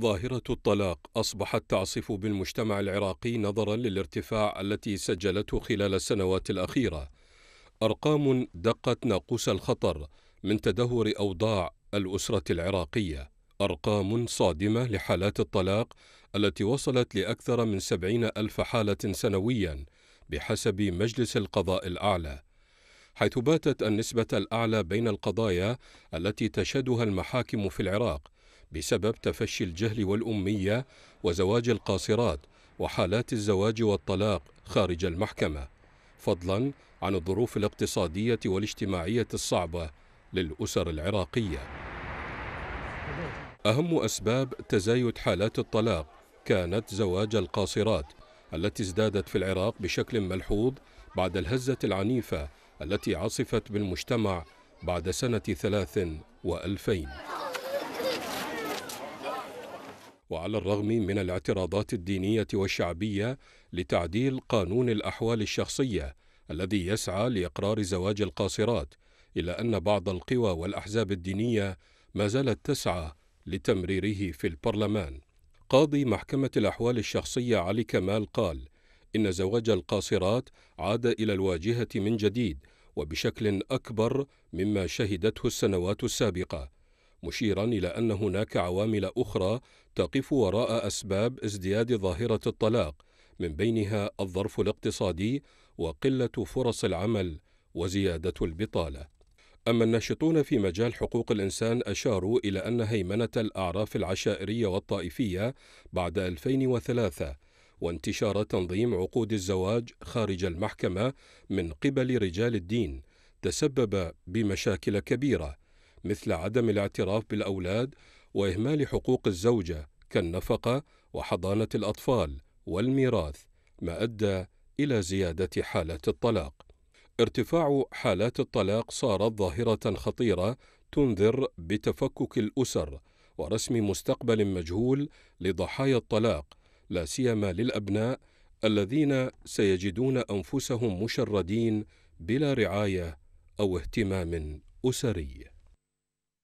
ظاهرة الطلاق أصبحت تعصف بالمجتمع العراقي نظرا للارتفاع التي سجلته خلال السنوات الأخيرة. أرقام دقت ناقوس الخطر من تدهور أوضاع الأسرة العراقية. أرقام صادمة لحالات الطلاق التي وصلت لأكثر من سبعين ألف حالة سنويا بحسب مجلس القضاء الأعلى. حيث باتت النسبة الأعلى بين القضايا التي تشهدها المحاكم في العراق بسبب تفشي الجهل والأمية وزواج القاصرات وحالات الزواج والطلاق خارج المحكمة فضلا عن الظروف الاقتصادية والاجتماعية الصعبة للأسر العراقية أهم أسباب تزايد حالات الطلاق كانت زواج القاصرات التي ازدادت في العراق بشكل ملحوظ بعد الهزة العنيفة التي عصفت بالمجتمع بعد سنة ثلاث وألفين وعلى الرغم من الاعتراضات الدينية والشعبية لتعديل قانون الأحوال الشخصية الذي يسعى لإقرار زواج القاصرات، إلا أن بعض القوى والأحزاب الدينية ما زالت تسعى لتمريره في البرلمان. قاضي محكمة الأحوال الشخصية علي كمال قال: إن زواج القاصرات عاد إلى الواجهة من جديد وبشكل أكبر مما شهدته السنوات السابقة. مشيرا إلى أن هناك عوامل أخرى تقف وراء أسباب ازدياد ظاهرة الطلاق من بينها الظرف الاقتصادي وقلة فرص العمل وزيادة البطالة. أما الناشطون في مجال حقوق الإنسان أشاروا إلى أن هيمنة الأعراف العشائرية والطائفية بعد 2003 وانتشار تنظيم عقود الزواج خارج المحكمة من قبل رجال الدين تسبب بمشاكل كبيرة مثل عدم الاعتراف بالاولاد واهمال حقوق الزوجه كالنفقه وحضانه الاطفال والميراث ما ادى الى زياده حالات الطلاق ارتفاع حالات الطلاق صارت ظاهره خطيره تنذر بتفكك الاسر ورسم مستقبل مجهول لضحايا الطلاق لا سيما للابناء الذين سيجدون انفسهم مشردين بلا رعايه او اهتمام اسري